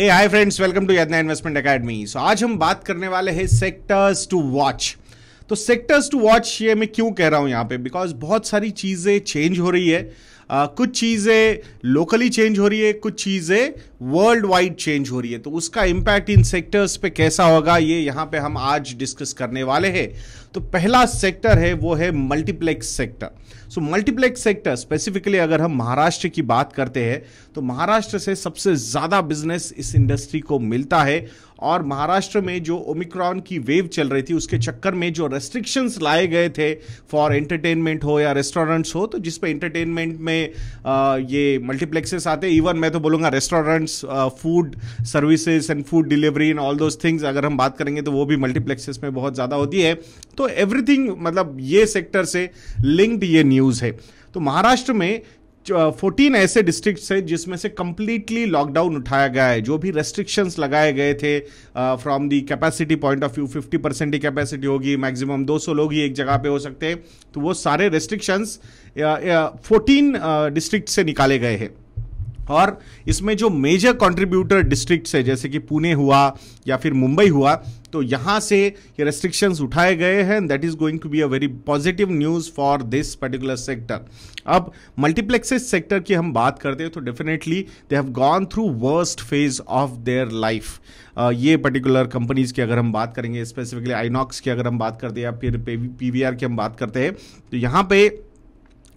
A hi friends welcome to Yadnya investment academy so आज हम बात करने वाले हैं सेक्टर्स टू वॉच तो सेक्टर्स टू वॉच ये मैं क्यों कह रहा हूँ यहाँ पे बिकॉज बहुत सारी चीज़ें चेंज हो रही है कुछ चीज़ें लोकली चेंज हो रही है कुछ चीज़ें वर्ल्ड वाइड चेंज हो रही है तो उसका इम्पैक्ट इन सेक्टर्स पे कैसा होगा ये यहाँ पे हम आज डिस्कस करने वाले हैं तो पहला सेक्टर है वो है multiplex sector so multiplex sector specifically अगर हम महाराष्ट्र की बात करते हैं तो महाराष्ट्र से सबसे ज़्यादा बिजनेस इस इंडस्ट्री को मिलता है और महाराष्ट्र में जो ओमिक्रॉन की वेव चल रही थी उसके चक्कर में जो रेस्ट्रिक्शंस लाए गए थे फॉर एंटरटेनमेंट हो या रेस्टोरेंट्स हो तो जिस पे एंटरटेनमेंट में आ, ये मल्टीप्लेक्सेस आते इवन मैं तो बोलूँगा restaurants food services and food delivery in all those things अगर हम बात करेंगे तो वो भी मल्टीप्लेक्सेस में बहुत ज़्यादा होती है तो एवरीथिंग मतलब ये सेक्टर से लिंक्ड ये न्यूज़ है तो महाराष्ट्र में फोर्टीन ऐसे डिस्ट्रिक्ट्स हैं जिसमें से कम्प्लीटली लॉकडाउन उठाया गया है जो भी रेस्ट्रिक्शंस लगाए गए थे from the capacity point of view fifty percent की कैपेसिटी होगी मैक्सिमम 200 लोग ही एक जगह पे हो सकते हैं तो वो सारे रेस्ट्रिक्शंस फोर्टीन डिस्ट्रिक्ट से निकाले गए हैं और इसमें जो मेजर कंट्रीब्यूटर डिस्ट्रिक्ट है जैसे कि पुणे हुआ या फिर मुंबई हुआ तो यहाँ से ये रेस्ट्रिक्शंस उठाए गए हैं that is going to be a very positive news for this particular sector अब मल्टीप्लेक्सेस सेक्टर की हम बात करते हैं तो definitely they have gone through worst phase of their life ये पर्टिकुलर कंपनीज की अगर हम बात करेंगे स्पेसिफिकली आइनॉक्स की अगर हम बात करते हैं या फिर पी वी आर की हम बात करते हैं तो यहाँ पे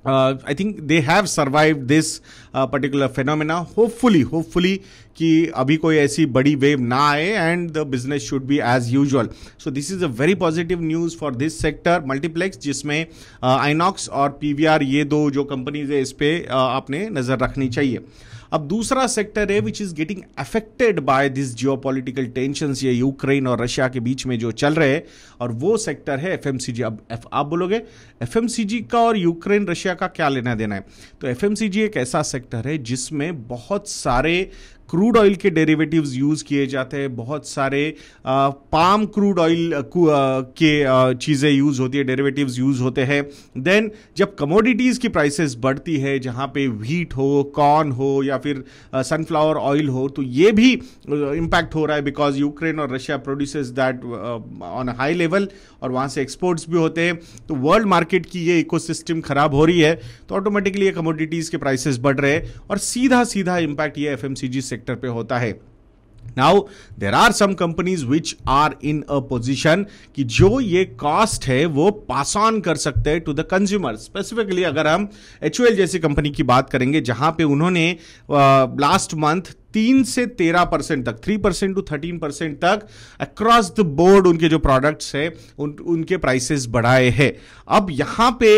I think they have survive this particular phenomena hopefully hopefully कि अभी कोई ऐसी बड़ी वेव ना आए and the business should be as usual so this is a very positive news for this sector multiplex जिसमें आइनॉक्स uh, और पी वी आर ये दो जो कंपनीज है इस पर uh, आपने नज़र रखनी चाहिए अब दूसरा सेक्टर है which is getting affected by this geopolitical tension ये यूक्रेन और रशिया के बीच में जो चल रहे हैं और वो सेक्टर है एफ अब एफ, आप बोलोगे एफ का और यूक्रेन रशिया का क्या लेना देना है तो एफ एक ऐसा सेक्टर है जिसमें बहुत सारे क्रूड ऑयल के डेरिवेटिव्स यूज़ किए जाते हैं बहुत सारे पाम क्रूड ऑयल के चीज़ें यूज़ होती है डेरिवेटिव्स यूज़ होते हैं देन जब कमोडिटीज़ की प्राइसेस बढ़ती है जहाँ पे व्हीट हो कॉर्न हो या फिर सनफ्लावर ऑयल हो तो ये भी इम्पैक्ट हो रहा है बिकॉज यूक्रेन और Russia produces that on high level और वहाँ से एक्सपोर्ट्स भी होते हैं तो वर्ल्ड मार्केट की ये इकोसिस्टम खराब हो रही है तो ऑटोमेटिकली ये कमोडिटीज़ के प्राइसेस बढ़ रहे हैं और सीधा सीधा इम्पैक्ट ये एफ एम सेक्टर पे होता है now there are some companies which are in a position कि जो ये कॉस्ट है वो पास ऑन कर सकते हैं टू द कंज्यूमर स्पेसिफिकली अगर हम एच जैसी कंपनी की बात करेंगे जहां पे उन्होंने लास्ट मंथ तीन से तेरह परसेंट तक three percent to thirteen percent तक अक्रॉस द बोर्ड उनके जो प्रोडक्ट्स हैं उन उनके प्राइसेस बढ़ाए हैं अब यहाँ पे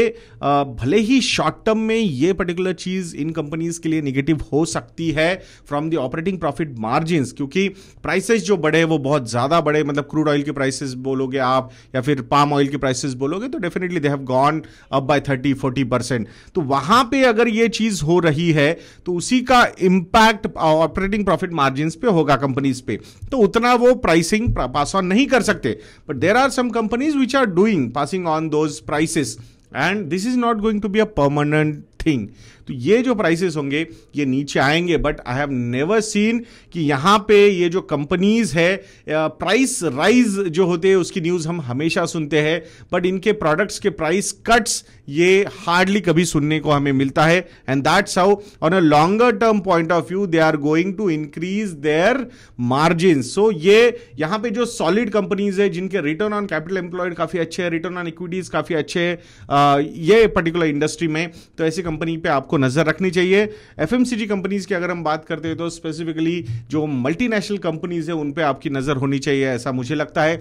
भले ही शॉर्ट टर्म में ये पर्टिकुलर चीज़ इन कंपनीज के लिए निगेटिव हो सकती है from the operating profit margin क्योंकि प्राइसेस जो बढ़े वो बहुत ज़्यादा बढ़े मतलब क्रूड ऑयल के प्राइसेस बोलोगे आप या फिर पाम ऑयल के प्राइसेस बोलोगे तो definitely they have gone up by thirty forty percent तो वहाँ पे अगर ये चीज़ हो रही है तो उसी का impact operating operating profit margin पे होगा कंपनीज पे तो उतना वो प्राइसिंग पास ऑन नहीं कर सकते but there are some companies which are doing passing on those prices and this is not going to be a permanent thing तो ये जो प्राइसेस होंगे ये नीचे आएंगे but I have never seen कि यहाँ पे ये जो कंपनीज है प्राइस राइज जो होते हैं उसकी न्यूज़ हम हमेशा सुनते हैं बट इनके प्रोडक्ट्स के प्राइस कट्स ये हार्डली कभी सुनने को हमें मिलता है and that's how on a longer term point of view they are going to increase their margin so ये यहाँ पे जो सॉलिड कंपनीज है जिनके रिटर्न ऑन कैपिटल एम्प्लॉयड काफ़ी अच्छे हैं रिटर्न ऑन इक्विटीज़ काफ़ी अच्छे हैं ये पर्टिकुलर इंडस्ट्री में तो ऐसी कंपनी पे आपको नज़र रखनी चाहिए एफ कंपनीज की अगर हम बात करते हैं तो स्पेसिफिकली जो मल्टीनेशनल कंपनीज है उन पर आपकी नज़र होनी चाहिए ऐसा मुझे लगता है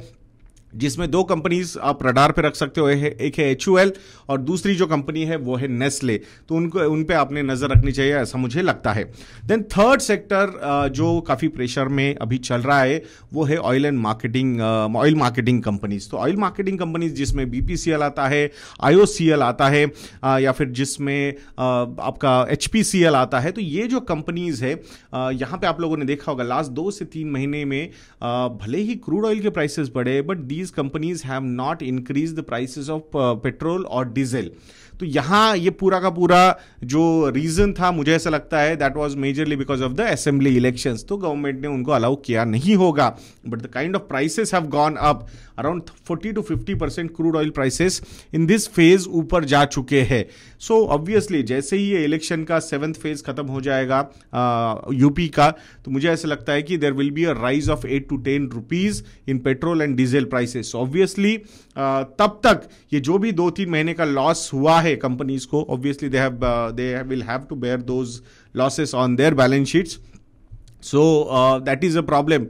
जिसमें दो कंपनीज आप रडार पे रख सकते हो एक है एच और दूसरी जो कंपनी है वो है नेस्ले तो उनको उन पे आपने नज़र रखनी चाहिए ऐसा मुझे लगता है देन थर्ड सेक्टर जो काफ़ी प्रेशर में अभी चल रहा है वो है oil and marketing oil marketing companies तो ऑयल मार्केटिंग कंपनीज जिसमें बी आता है आई आता है या फिर जिसमें आपका एच आता है तो ये जो कंपनीज है यहाँ पर आप लोगों ने देखा होगा लास्ट दो से तीन महीने में भले ही क्रूड ऑयल के प्राइसेस बढ़े but the these companies have not increase the prices of petrol और डीजल तो यहाँ ये पूरा का पूरा जो रीज़न था मुझे ऐसा लगता है that was majorly because of the assembly elections तो गवर्नमेंट ने उनको अलाउ किया नहीं होगा but the kind of prices have gone up around 40 to 50 percent crude oil prices in this phase ऊपर जा चुके हैं सो ऑब्वियसली जैसे ही ये इलेक्शन का सेवन्थ फेज खत्म हो जाएगा यूपी uh, का तो मुझे ऐसा लगता है कि there will be a rise of eight to ten rupees in petrol and diesel price prices obviously uh, तब तक ये जो भी दो तीन महीने का लॉस हुआ है कंपनीज को obviously they have they will have to bear those losses on their balance sheets so that is a problem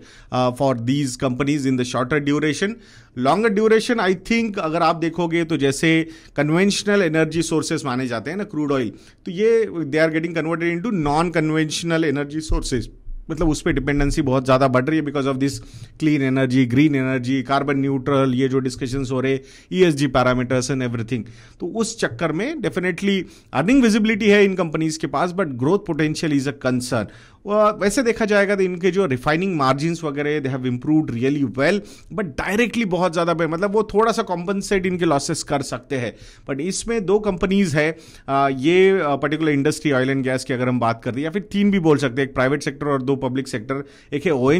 for these companies in the shorter duration longer duration I think अगर आप देखोगे तो जैसे conventional energy sources माने जाते हैं ना crude oil तो ये they are getting converted into non conventional energy sources मतलब उस पर डिपेंडेंसी बहुत ज़्यादा बढ़ रही है because of this clean energy green energy carbon neutral ये जो डिस्कशन हो रहे E S G parameters and everything तो उस चक्कर में डेफिनेटली अर्निंग विजिबिलिटी है इन कंपनीज के पास but growth potential is a concern वैसे देखा जाएगा तो इनके जो रिफाइनिंग मार्जिन वगैरह they have improved really well but directly बहुत ज़्यादा मतलब वो थोड़ा सा कॉम्पनसेट इनके लॉसेस कर सकते हैं बट इसमें दो कंपनीज है ये particular industry oil and gas की अगर हम बात करें हैं या फिर तीन भी बोल सकते हैं एक प्राइवेट सेक्टर और दो पब्लिक सेक्टर एक है ओ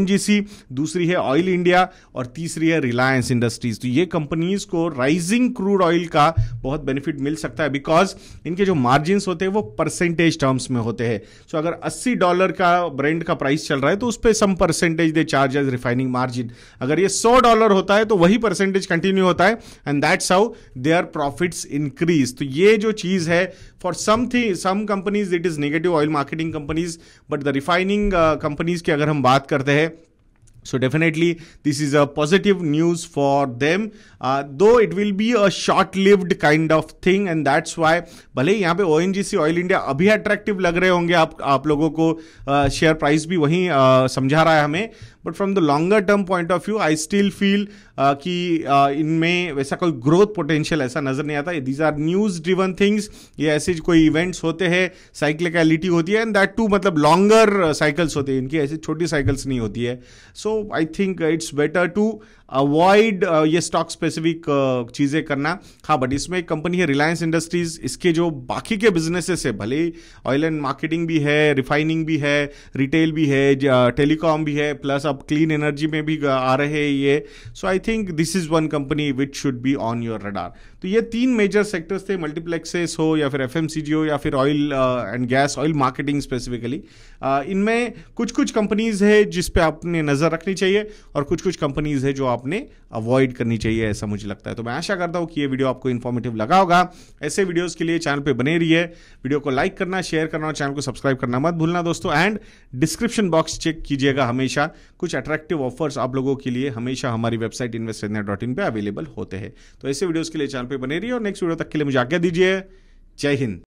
दूसरी है ऑयल इंडिया और तीसरी है रिलायंस इंडस्ट्रीज तो ये कंपनीज को राइजिंग क्रूड ऑयल का बहुत बेनिफिट मिल सकता है बिकॉज इनके जो मार्जिन होते हैं वो परसेंटेज टर्म्स में होते हैं सो so अगर अस्सी डॉलर का ब्रेंड का प्राइस चल रहा है तो उस पर some percentage they charge as refining margin अगर ये सौ डॉलर होता है तो वही परसेंटेज कंटिन्यू होता है and that's how their profits increase तो ये जो चीज़ है for some something some companies it is negative oil marketing companies but the refining companies की अगर हम बात करते हैं So definitely this is a positive news for them. Uh, though it will be a short-lived kind of thing and that's why भले यहाँ पे ओ ऑयल इंडिया अभी अट्रैक्टिव लग रहे होंगे आप आप लोगों को शेयर uh, प्राइस भी वहीं uh, समझा रहा है हमें but from the longer term point of view I still feel कि uh, इनमें वैसा कोई ग्रोथ पोटेंशियल ऐसा नजर नहीं आता these are news driven things ये ऐसे कोई इवेंट्स होते हैं साइक्लिकलिटी होती है एंड दैट टू मतलब लॉन्गर साइकिल्स होते हैं इनकी ऐसी छोटी साइकिल्स नहीं होती है so so, I think it's better to avoid ये स्टॉक स्पेसिफिक चीज़ें करना हाँ बट इसमें एक कंपनी है रिलायंस इंडस्ट्रीज इसके जो बाकी के बिजनेसेस है भले ऑयल एंड मार्केटिंग भी है रिफाइनिंग भी है रिटेल भी है टेलीकॉम uh, भी है प्लस अब क्लीन एनर्जी में भी uh, आ रहे हैं ये so I think this is one company which should be on your radar तो ये तीन मेजर सेक्टर्स थे मल्टीप्लेक्सेस हो या फिर एफ हो या फिर oil and gas oil marketing specifically इनमें कुछ कुछ कंपनीज है जिस पे आपने नज़र रखनी रखनी चाहिए और कुछ कुछ कंपनीज है जो आपने अवॉइड करनी चाहिए ऐसा मुझे लगता है तो मैं आशा करता हूँ कि ये वीडियो आपको इन्फॉर्मेटिव लगा होगा ऐसे वीडियोज के लिए चैनल पर बने रहिए वीडियो को लाइक करना शेयर करना और चैनल को सब्सक्राइब करना मत भूलना दोस्तों एंड डिस्क्रिप्शन बॉक्स चेक कीजिएगा हमेशा कुछ अट्रैक्टिव ऑफर्स आप लोगों के लिए हमेशा हमारी वेबसाइट इन्वेस्ट पे अवेलेबल होते हैं तो ऐसे वीडियोज़ के लिए चैनल पर बने रहिए और नेक्स्ट वीडियो तक के लिए मुझे आज्ञा दीजिए जय हिंद